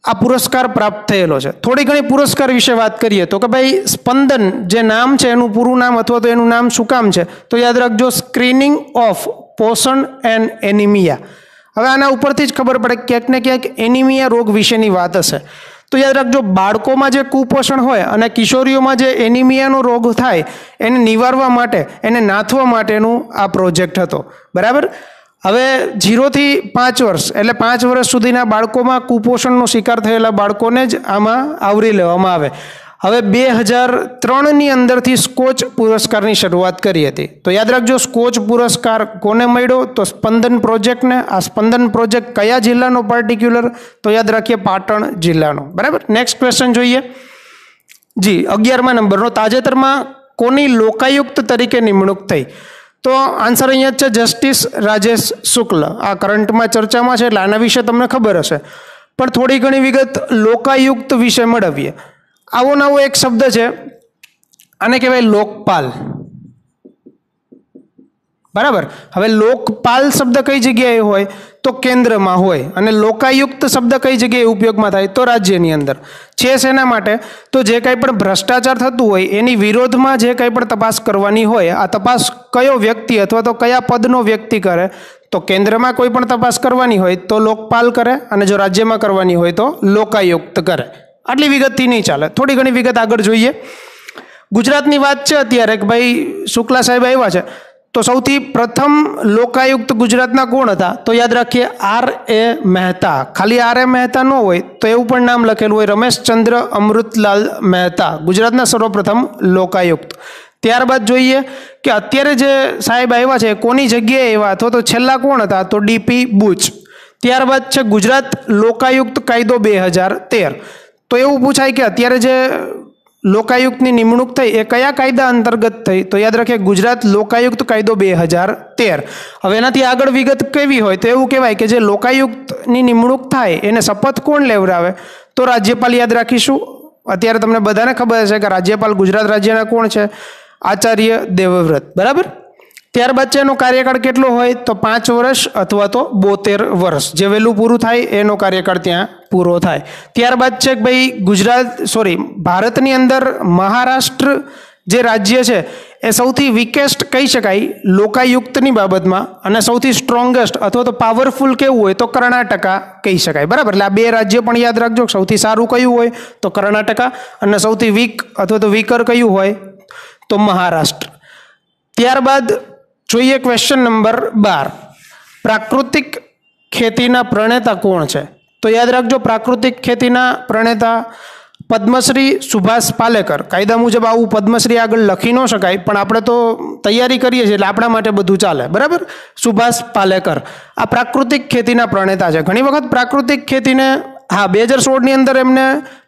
[SPEAKER 1] આ પુરસ્કાર પ્રાપ્ત થયેલો છે થોડી ઘણી પુરસ્કાર વિશે વાત કરીએ તો કે ભાઈ સ્પંદન જે નામ છે એનું પૂરું નામ અથવા તો એનું નામ શું કામ છે તો યાદ રાખજો screening of Poshan and anaemia હવે આના ઉપરથી જ ખબર પડે ક્યાંક ને ક્યાંક એનિમિયા રોગ વિશેની વાત હશે તો યાદ રાખજો બાળકોમાં જે કુપોષણ હોય અને કિશોરીઓમાં જે એનિમિયાનો રોગ થાય એને નિવારવા માટે એને નાથવા માટેનું આ પ્રોજેક્ટ હતો બરાબર હવે ઝીરોથી પાંચ વર્ષ એટલે પાંચ વર્ષ સુધીના બાળકોમાં કુપોષણનો શિકાર થયેલા બાળકોને જ આમાં આવરી લેવામાં આવે હવે બે હજાર ત્રણની અંદરથી સ્કોચ પુરસ્કારની શરૂઆત કરી હતી તો યાદ રાખજો સ્કોચ પુરસ્કાર કોને મળ્યો તો સ્પંદન પ્રોજેક્ટને આ સ્પંદન પ્રોજેક્ટ કયા જિલ્લાનો પાર્ટિક્યુલર તો યાદ રાખીએ પાટણ જિલ્લાનો બરાબર નેક્સ્ટ ક્વેશ્ચન જોઈએ જી અગિયારમાં નંબરનો તાજેતરમાં કોની લોકાયુક્ત તરીકે નિમણૂક થઈ તો આન્સર અહીંયા છે જસ્ટિસ રાજેશ શુક્લ આ કરંટમાં ચર્ચામાં છે એટલે આના વિશે તમને ખબર હશે પણ થોડી ઘણી વિગત લોકાયુક્ત વિશે મેળવીએ આવો નવો એક શબ્દ છે આને કહેવાય લોકપાલ બરાબર હવે લોકપાલ શબ્દ કઈ જગ્યાએ હોય તો કેન્દ્રમાં હોય અને લોકાયુક્ત શબ્દ કઈ જગ્યાએ ઉપયોગમાં થાય તો રાજ્યની અંદર છે શેના માટે તો જે કાંઈ પણ ભ્રષ્ટાચાર થતું હોય એની વિરોધમાં જે કાંઈ પણ તપાસ કરવાની હોય આ તપાસ કયો વ્યક્તિ અથવા તો કયા પદનો વ્યક્તિ કરે તો કેન્દ્રમાં કોઈ પણ તપાસ કરવાની હોય તો લોકપાલ કરે અને જો રાજ્યમાં કરવાની હોય તો લોકાયુક્ત કરે આટલી વિગતથી નહીં ચાલે થોડી ઘણી વિગત આગળ જોઈએ ગુજરાતની વાત છે અત્યારે કે ભાઈ શુક્લા સાહેબ આવ્યા છે તો સૌથી પ્રથમ લોકાયુક્ત ગુજરાતના કોણ હતા તો યાદ રાખીએ આર એ મહેતા ખાલી આર એ મહેતા ન હોય તો એવું પણ નામ લખેલું હોય રમેશચંદ્ર અમૃતલાલ મહેતા ગુજરાતના સર્વપ્રથમ લોકાયુક્ત ત્યારબાદ જોઈએ કે અત્યારે જે સાહેબ આવ્યા છે કોની જગ્યાએ એવા અથવા તો છેલ્લા કોણ હતા તો ડીપી બુચ ત્યારબાદ છે ગુજરાત લોકાયુક્ત કાયદો બે હજાર તેર તો એવું પૂછાય કે અત્યારે જે લોકાયુક્તની નિમણૂક થઈ એ કયા કાયદા અંતર્ગત થઈ તો યાદ રાખીએ ગુજરાત લોકાયુક્ત કાયદો બે હજાર તેર હવે એનાથી આગળ વિગત કેવી હોય તો એવું કહેવાય કે જે લોકાયુક્તની નિમણૂક થાય એને શપથ કોણ લેવડાવે તો રાજ્યપાલ યાદ રાખીશું અત્યારે તમને બધાને ખબર છે કે રાજ્યપાલ ગુજરાત રાજ્યના કોણ છે આચાર્ય દેવવ્રત બરાબર ત્યારબાદ છે એનો કાર્યકાળ કેટલો હોય તો પાંચ વર્ષ અથવા તો બોતેર વર્ષ જે વહેલું પૂરું થાય એનો કાર્યકાળ ત્યાં પૂરો થાય ત્યારબાદ છે ભાઈ ગુજરાત સોરી ભારતની અંદર મહારાષ્ટ્ર જે રાજ્ય છે એ સૌથી વીકેસ્ટ કહી શકાય લોકાયુક્તની બાબતમાં અને સૌથી સ્ટ્રોંગેસ્ટ અથવા તો પાવરફુલ કેવું હોય તો કર્ણાટકા કહી શકાય બરાબર એટલે આ બે રાજ્ય પણ યાદ રાખજો સૌથી સારું કયું હોય તો કર્ણાટકા અને સૌથી વીક અથવા તો વીકર કયું હોય તો મહારાષ્ટ્ર ત્યારબાદ જોઈએ ક્વેશ્ચન નંબર બાર પ્રાકૃતિક ખેતીના પ્રણેતા કોણ છે તો યાદ રાખજો પ્રાકૃતિક ખેતીના પ્રણેતા પદ્મશ્રી સુભાષ પાલેકર કાયદા મુજબ આવું પદ્મશ્રી આગળ લખી ન શકાય પણ આપણે તો તૈયારી કરીએ છીએ એટલે આપણા માટે બધું ચાલે બરાબર સુભાષ પાલેકર આ પ્રાકૃતિક ખેતીના પ્રણેતા છે ઘણી વખત પ્રાકૃતિક ખેતીને હા બે હજાર સોળની અંદર એમને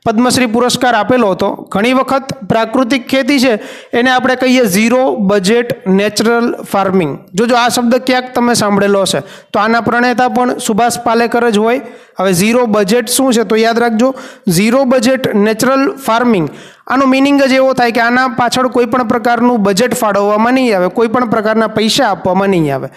[SPEAKER 1] પદ્મશ્રી પુરસ્કાર આપેલો હતો ઘણી વખત પ્રાકૃતિક ખેતી છે એને આપણે કહીએ ઝીરો બજેટ નેચરલ ફાર્મિંગ જો જો આ શબ્દ ક્યાંક તમે સાંભળેલો હશે તો આના પ્રણેતા પણ સુભાષ પાલેકર જ હોય હવે ઝીરો બજેટ શું છે તો યાદ રાખજો ઝીરો બજેટ નેચરલ ફાર્મિંગ આનો મિનિંગ જ એવો થાય કે આના પાછળ કોઈ પણ પ્રકારનું બજેટ ફાળવવામાં નહીં આવે કોઈ પણ પ્રકારના પૈસા આપવામાં નહીં આવે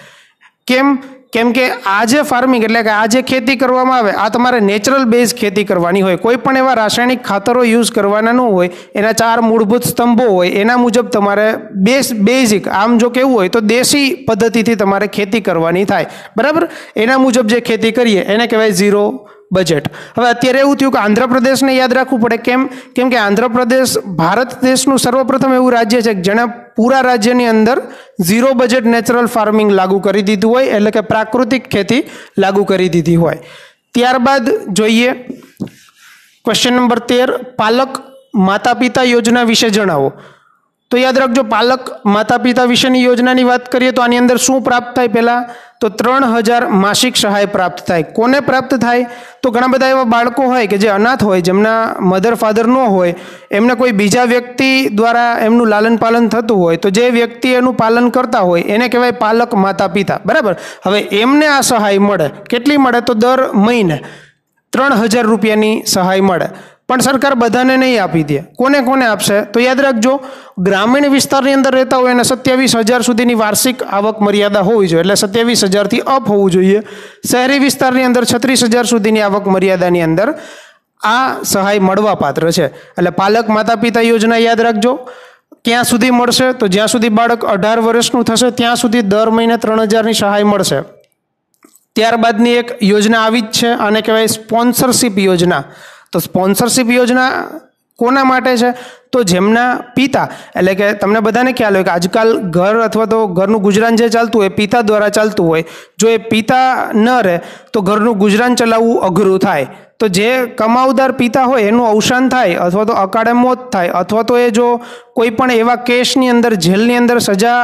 [SPEAKER 1] કેમ કેમ કે આ જે ફાર્મિંગ એટલે કે આ જે ખેતી કરવામાં આવે આ તમારે નેચરલ બેઝ ખેતી કરવાની હોય કોઈ પણ એવા રાસાયણિક ખાતરો યુઝ કરવાના ન હોય એના ચાર મૂળભૂત સ્તંભો હોય એના મુજબ તમારે બેઝ બેઝિક આમ જો કેવું હોય તો દેશી પદ્ધતિથી તમારે ખેતી કરવાની થાય બરાબર એના મુજબ જે ખેતી કરીએ એને કહેવાય ઝીરો બજેટ હવે અત્યારે એવું થયું કે આંધ્રપ્રદેશને યાદ રાખવું પડે કેમ કેમ કે આંધ્રપ્રદેશ ભારત દેશનું સર્વપ્રથમ એવું રાજ્ય છે કે જેણે પૂરા રાજ્યની અંદર ઝીરો બજેટ નેચરલ ફાર્મિંગ લાગુ કરી દીધું હોય એટલે કે પ્રાકૃતિક ખેતી લાગુ કરી દીધી હોય ત્યારબાદ જોઈએ ક્વેશ્ચન નંબર તેર પાલક માતા પિતા યોજના વિશે જણાવો તો યાદ રાખજો પાલક માતા પિતા વિશેની યોજનાની વાત કરીએ તો આની અંદર શું પ્રાપ્ત થાય પહેલાં તો ત્રણ હજાર માસિક સહાય પ્રાપ્ત થાય કોને પ્રાપ્ત થાય તો ઘણા બધા એવા બાળકો હોય કે જે અનાથ હોય જેમના મધર ફાધર ન હોય એમને કોઈ બીજા વ્યક્તિ દ્વારા એમનું લાલન પાલન થતું હોય તો જે વ્યક્તિ એનું પાલન કરતા હોય એને કહેવાય પાલક માતા પિતા બરાબર હવે એમને આ સહાય મળે કેટલી મળે તો દર મહિને ત્રણ હજાર રૂપિયાની સહાય મળે પણ સરકાર બધાને નહીં આપી દે કોને કોને આપશે તો યાદ રાખજો ગ્રામીણ વિસ્તારની અંદર રહેતા હોય એને સત્યાવીસ હજાર સુધીની વાર્ષિક આવક મર્યાદા હોવી જોઈએ એટલે સત્યાવીસ હજારથી અપ હોવું જોઈએ શહેરી વિસ્તારની અંદર છત્રીસ હજાર સુધીની આવક મર્યાદાની અંદર આ સહાય મળવાપાત્ર છે એટલે પાલક માતા પિતા યોજના યાદ રાખજો ક્યાં સુધી મળશે તો જ્યાં સુધી બાળક અઢાર વર્ષનું થશે ત્યાં સુધી દર મહિને ત્રણ હજારની સહાય મળશે ત્યારબાદની એક યોજના આવી જ છે આને કહેવાય સ્પોન્સરશિપ યોજના તો સ્પોન્સરશિપ યોજના કોના માટે છે તો જેમના પિતા એટલે કે તમને બધાને ખ્યાલ હોય કે આજકાલ ઘર અથવા તો ઘરનું ગુજરાન જે ચાલતું હોય પિતા દ્વારા ચાલતું હોય જો એ પિતા ન રહે તો ઘરનું ગુજરાન ચલાવવું અઘરું થાય તો જે કમાવદાર પિતા હોય એનું અવસાન થાય અથવા તો અકાળે મોત થાય અથવા તો એ જો કોઈ પણ એવા કેસની અંદર જેલની અંદર સજા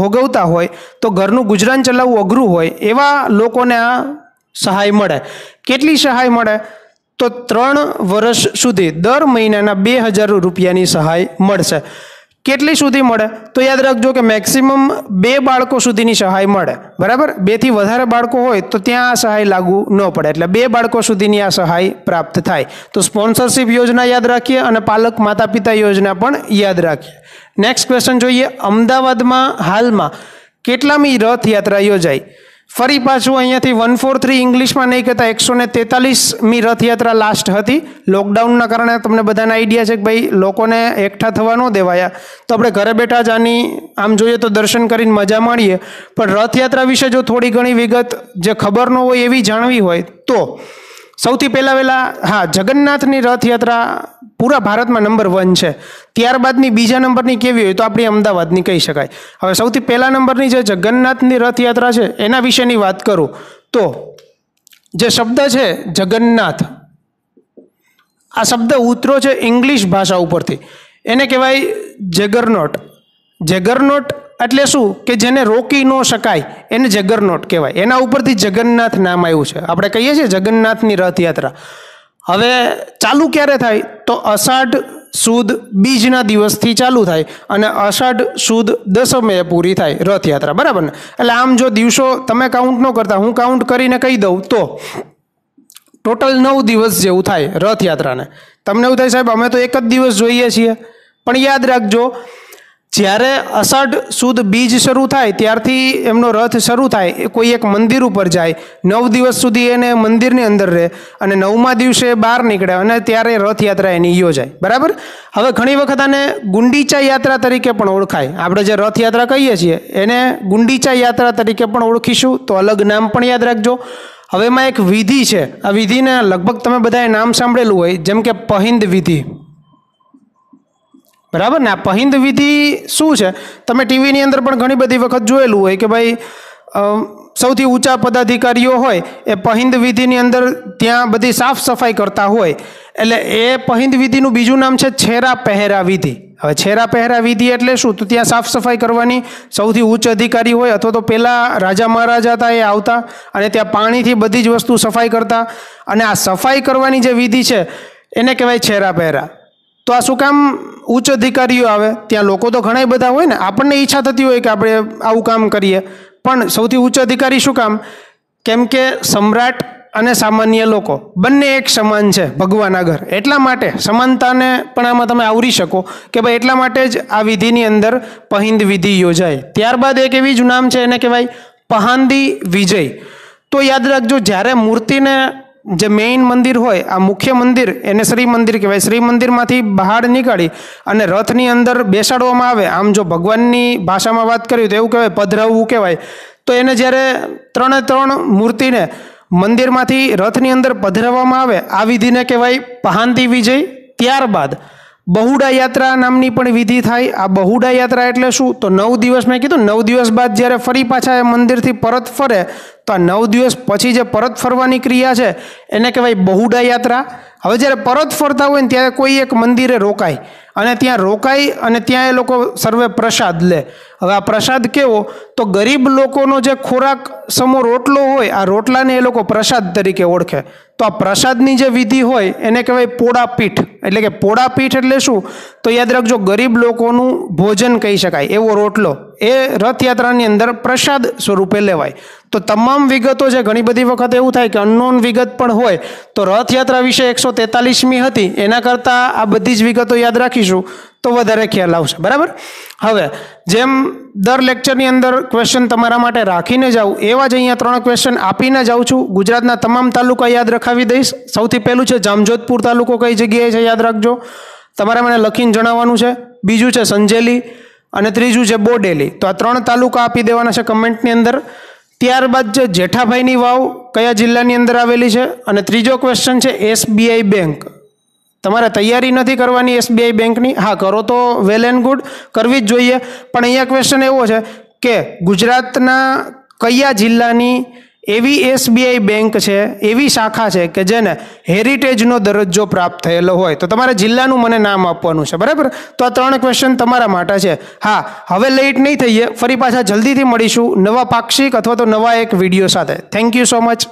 [SPEAKER 1] ભોગવતા હોય તો ઘરનું ગુજરાન ચલાવવું અઘરું હોય એવા લોકોને આ સહાય મળે કેટલી સહાય મળે તો ત્રણ વર્ષ સુધી દર મહિનાના બે હજાર રૂપિયાની સહાય મળશે કેટલી સુધી મળે તો યાદ રાખજો કે મેક્સિમમ બે બાળકો સુધીની સહાય મળે બરાબર બેથી વધારે બાળકો હોય તો ત્યાં આ સહાય લાગુ ન પડે એટલે બે બાળકો સુધીની આ સહાય પ્રાપ્ત થાય તો સ્પોન્સરશિપ યોજના યાદ રાખીએ અને પાલક માતા પિતા યોજના પણ યાદ રાખીએ નેક્સ્ટ ક્વેશ્ચન જોઈએ અમદાવાદમાં હાલમાં કેટલામી રથયાત્રા યોજાઈ ફરી પાછું અહીંયાથી વન ફોર થ્રી ઇંગ્લિશમાં નહીં કહેતા એકસો ને તેતાલીસમી રથયાત્રા લાસ્ટ હતી લોકડાઉનના કારણે તમને બધાને આઈડિયા છે કે ભાઈ લોકોને એકઠા થવા ન દેવાયા તો આપણે ઘરે બેઠા જ આની આમ જોઈએ તો દર્શન કરીને મજા માણીએ પણ રથયાત્રા વિશે જો થોડી ઘણી વિગત જે ખબર ન હોય એવી જાણવી હોય તો સૌથી પહેલાં વહેલાં હા જગન્નાથની રથયાત્રા પૂરા ભારતમાં નંબર વન છે ત્યારબાદની બીજા નંબરની કેવી હોય તો આપણી અમદાવાદની કહી શકાય હવે સૌથી પહેલા નંબરની જે જગન્નાથની રથયાત્રા છે એના વિશેની વાત કરું તો જે શબ્દ છે જગન્નાથ આ શબ્દ ઉતરો છે ઇંગ્લિશ ભાષા ઉપરથી એને કહેવાય જેગરનોટ જેગરનોટ એટલે શું કે જેને રોકી ન શકાય એને જગરનોટ કહેવાય એના ઉપરથી જગન્નાથ નામ આવ્યું છે આપણે કહીએ છીએ જગન્નાથની રથયાત્રા હવે ચાલુ ક્યારે થાય તો અષાઢ સુદ બીજના દિવસથી ચાલુ થાય અને અષાઢ સુદ દસમે પૂરી થાય રથયાત્રા બરાબર ને એટલે આમ જો દિવસો તમે કાઉન્ટ ન કરતા હું કાઉન્ટ કરીને કહી દઉં તો ટોટલ નવ દિવસ જેવું થાય રથયાત્રાને તમને એવું થાય સાહેબ અમે તો એક જ દિવસ જોઈએ છીએ પણ યાદ રાખજો જ્યારે અષાઢ સુદ બીજ શરૂ થાય ત્યારથી એમનો રથ શરૂ થાય એ કોઈ એક મંદિર ઉપર જાય નવ દિવસ સુધી એને મંદિરની અંદર રહે અને નવમા દિવસે બહાર નીકળે અને ત્યારે રથયાત્રા એની યોજાય બરાબર હવે ઘણી વખત આને ગુંડીચા યાત્રા તરીકે પણ ઓળખાય આપણે જે રથયાત્રા કહીએ છીએ એને ગુંડીચા યાત્રા તરીકે પણ ઓળખીશું તો અલગ નામ પણ યાદ રાખજો હવે એમાં એક વિધિ છે આ વિધિને લગભગ તમે બધાએ નામ સાંભળેલું હોય જેમ કે પહિંદ વિધિ બરાબર ને આ પહિંદ વિધિ શું છે તમે ટીવીની અંદર પણ ઘણી બધી વખત જોયેલું હોય કે ભાઈ સૌથી ઊંચા પદાધિકારીઓ હોય એ પહિંદ વિધિની અંદર ત્યાં બધી સાફ સફાઈ કરતા હોય એટલે એ પહિંદ વિધિનું બીજું નામ છે છેરા પહેરા વિધિ હવે છેરા પહેરા વિધિ એટલે શું તો ત્યાં સાફ સફાઈ કરવાની સૌથી ઉચ્ચ અધિકારી હોય અથવા તો પહેલાં રાજા મહારાજા હતા એ આવતા અને ત્યાં પાણીથી બધી જ વસ્તુ સફાઈ કરતા અને આ સફાઈ કરવાની જે વિધિ છે એને કહેવાય છેરા પહેરા તો આ શું કામ ઉચ્ચ અધિકારીઓ આવે ત્યાં લોકો તો ઘણા બધા હોય ને આપણને ઈચ્છા થતી હોય કે આપણે આવું કામ કરીએ પણ સૌથી ઉચ્ચ અધિકારી શું કામ કેમ કે સમ્રાટ અને સામાન્ય લોકો બંને એક સમાન છે ભગવાન આગળ એટલા માટે સમાનતાને પણ આમાં તમે આવરી શકો કે ભાઈ એટલા માટે જ આ વિધિની અંદર પહિંદ વિધિ યોજાય ત્યારબાદ એક એવી જ નામ છે એને કહેવાય પહાંદી વિજય તો યાદ રાખજો જ્યારે મૂર્તિને જે મેઇન મંદિર હોય આ મુખ્ય મંદિર એને શ્રી મંદિર કહેવાય શ્રી મંદિરમાંથી બહાર નીકાળી અને રથની અંદર બેસાડવામાં આવે આમ જો ભગવાનની ભાષામાં વાત કરીએ તો એવું કહેવાય પધરાવવું કહેવાય તો એને જ્યારે ત્રણે ત્રણ મૂર્તિને મંદિરમાંથી રથની અંદર પધરાવવામાં આવે આ વિધિને કહેવાય પહાંતી વિજય ત્યારબાદ બહુડા યાત્રા નામની પણ વિધિ થાય આ બહુડા યાત્રા એટલે શું તો નવ દિવસ મેં કીધું નવ દિવસ બાદ જ્યારે ફરી પાછા એ મંદિરથી પરત ફરે તો આ નવ દિવસ પછી જે પરત ફરવાની ક્રિયા છે એને કહેવાય બહુડા યાત્રા હવે જ્યારે પરત ફરતા હોય ને ત્યારે કોઈ એક મંદિરે રોકાય અને ત્યાં રોકાય અને ત્યાં એ લોકો સર્વે પ્રસાદ લે હવે આ પ્રસાદ કેવો તો ગરીબ લોકોનો જે ખોરાક સમો રોટલો હોય આ રોટલાને એ લોકો પ્રસાદ તરીકે ઓળખે તો આ પ્રસાદની જે વિધિ હોય એને કહેવાય પોળાપીઠ એટલે કે પોળાપીઠ એટલે શું તો યાદ રાખજો ગરીબ લોકોનું ભોજન કહી શકાય એવો રોટલો એ રથયાત્રાની અંદર પ્રસાદ સ્વરૂપે લેવાય તો તમામ વિગતો છે ઘણી બધી વખત એવું થાય કે અનનોન વિગત પણ હોય તો રથયાત્રા વિશે એકસો તેતાલીસમી હતી એના કરતાં આ બધી જ વિગતો યાદ રાખીશું તો વધારે ખ્યાલ આવશે બરાબર હવે જેમ દર લેક્ચરની અંદર ક્વેશ્ચન તમારા માટે રાખીને જાઉં એવા જ અહીંયા ત્રણ ક્વેશ્ચન આપીને જાઉં છું ગુજરાતના તમામ તાલુકા યાદ રખાવી દઈશ સૌથી પહેલું છે જામજોધપુર તાલુકો કઈ જગ્યાએ છે યાદ રાખજો તમારે મને લખીને જણાવવાનું છે બીજું છે સંજેલી અને ત્રીજું છે બોડેલી તો આ ત્રણ તાલુકા આપી દેવાના છે કમેન્ટની અંદર ત્યારબાદ જે જેઠાભાઈની વાવ કયા જિલ્લાની અંદર આવેલી છે અને ત્રીજો ક્વેશ્ચન છે એસબીઆઈ બેંક તમારે તૈયારી નથી કરવાની એસબીઆઈ બેંકની હા કરો તો વેલ એન્ડ ગુડ કરવી જ જોઈએ પણ અહીંયા ક્વેશ્ચન એવો છે કે ગુજરાતના કયા જિલ્લાની એવી એસબીઆઈ બેંક છે એવી શાખા છે કે જેને હેરિટેજનો દરજ્જો પ્રાપ્ત થયેલો હોય તો તમારે જિલ્લાનું મને નામ આપવાનું છે બરાબર તો આ ત્રણ ક્વેશ્ચન તમારા માટે છે હા હવે લેટ નહીં થઈએ ફરી પાછા જલ્દીથી મળીશું નવા પાક્ષિક અથવા તો નવા એક વિડીયો સાથે થેન્ક યુ સો મચ